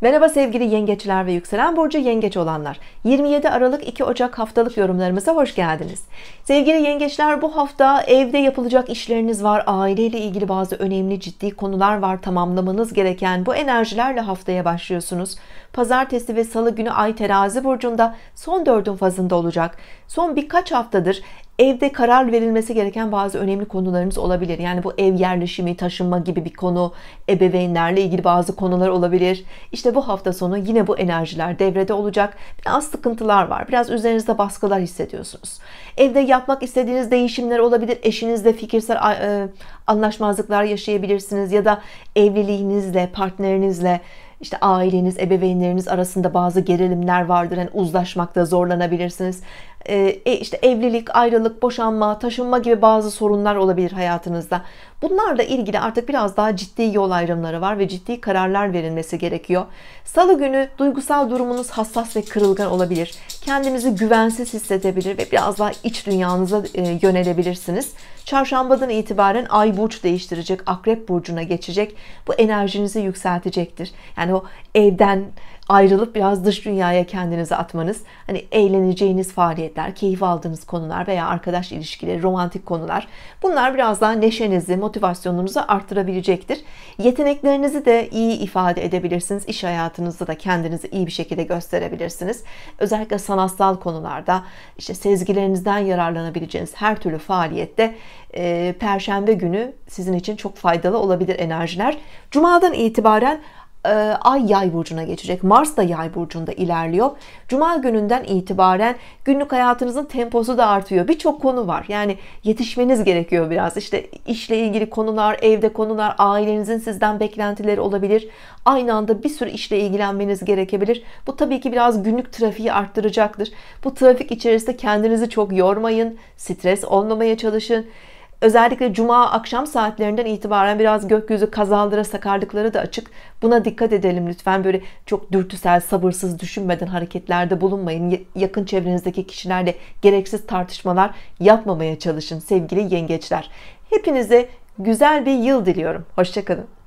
Merhaba sevgili yengeçler ve yükselen burcu yengeç olanlar. 27 Aralık 2 Ocak haftalık yorumlarımıza hoş geldiniz. Sevgili yengeçler bu hafta evde yapılacak işleriniz var. Aileyle ilgili bazı önemli ciddi konular var. Tamamlamanız gereken bu enerjilerle haftaya başlıyorsunuz. Pazartesi ve salı günü ay terazi burcunda son dördün fazında olacak. Son birkaç haftadır evde karar verilmesi gereken bazı önemli konularımız olabilir. Yani bu ev yerleşimi, taşınma gibi bir konu, ebeveynlerle ilgili bazı konular olabilir. İşte bu hafta sonu yine bu enerjiler devrede olacak. Biraz sıkıntılar var. Biraz üzerinizde baskılar hissediyorsunuz. Evde yapmak istediğiniz değişimler olabilir. Eşinizle fikirsel e, anlaşmazlıklar yaşayabilirsiniz ya da evliliğinizle, partnerinizle işte aileniz, ebeveynleriniz arasında bazı gerilimler vardır. Yani uzlaşmakta zorlanabilirsiniz. Ee, e, işte evlilik, ayrılık, boşanma, taşınma gibi bazı sorunlar olabilir hayatınızda. Bunlarla ilgili artık biraz daha ciddi yol ayrımları var ve ciddi kararlar verilmesi gerekiyor. Salı günü duygusal durumunuz hassas ve kırılgan olabilir. Kendinizi güvensiz hissedebilir ve biraz daha iç dünyanıza e, yönelebilirsiniz. Çarşambadan itibaren ay burç değiştirecek, akrep burcuna geçecek. Bu enerjinizi yükseltecektir. Yani o evden, ayrılıp biraz dış dünyaya kendinizi atmanız, hani eğleneceğiniz faaliyetler, keyif aldığınız konular veya arkadaş ilişkileri, romantik konular bunlar biraz daha neşenizi, motivasyonunuzu artırabilecektir. Yeteneklerinizi de iyi ifade edebilirsiniz. İş hayatınızda da kendinizi iyi bir şekilde gösterebilirsiniz. Özellikle sanatsal konularda işte sezgilerinizden yararlanabileceğiniz her türlü faaliyette e, perşembe günü sizin için çok faydalı olabilir enerjiler. Cumadan itibaren e, ay Yay burcuna geçecek. Mars da Yay burcunda ilerliyor. Cuma gününden itibaren günlük hayatınızın temposu da artıyor. Birçok konu var. Yani yetişmeniz gerekiyor biraz. İşte işle ilgili konular, evde konular, ailenizin sizden beklentileri olabilir. Aynı anda bir sürü işle ilgilenmeniz gerekebilir. Bu tabii ki biraz günlük trafiği arttıracaktır. Bu trafik içerisinde kendinizi çok yormayın. Stres olmamaya çalışın. Özellikle cuma akşam saatlerinden itibaren biraz gökyüzü kazaldıra sakarlıkları da açık. Buna dikkat edelim lütfen. Böyle çok dürtüsel, sabırsız, düşünmeden hareketlerde bulunmayın. Yakın çevrenizdeki kişilerle gereksiz tartışmalar yapmamaya çalışın sevgili yengeçler. Hepinize güzel bir yıl diliyorum. Hoşçakalın.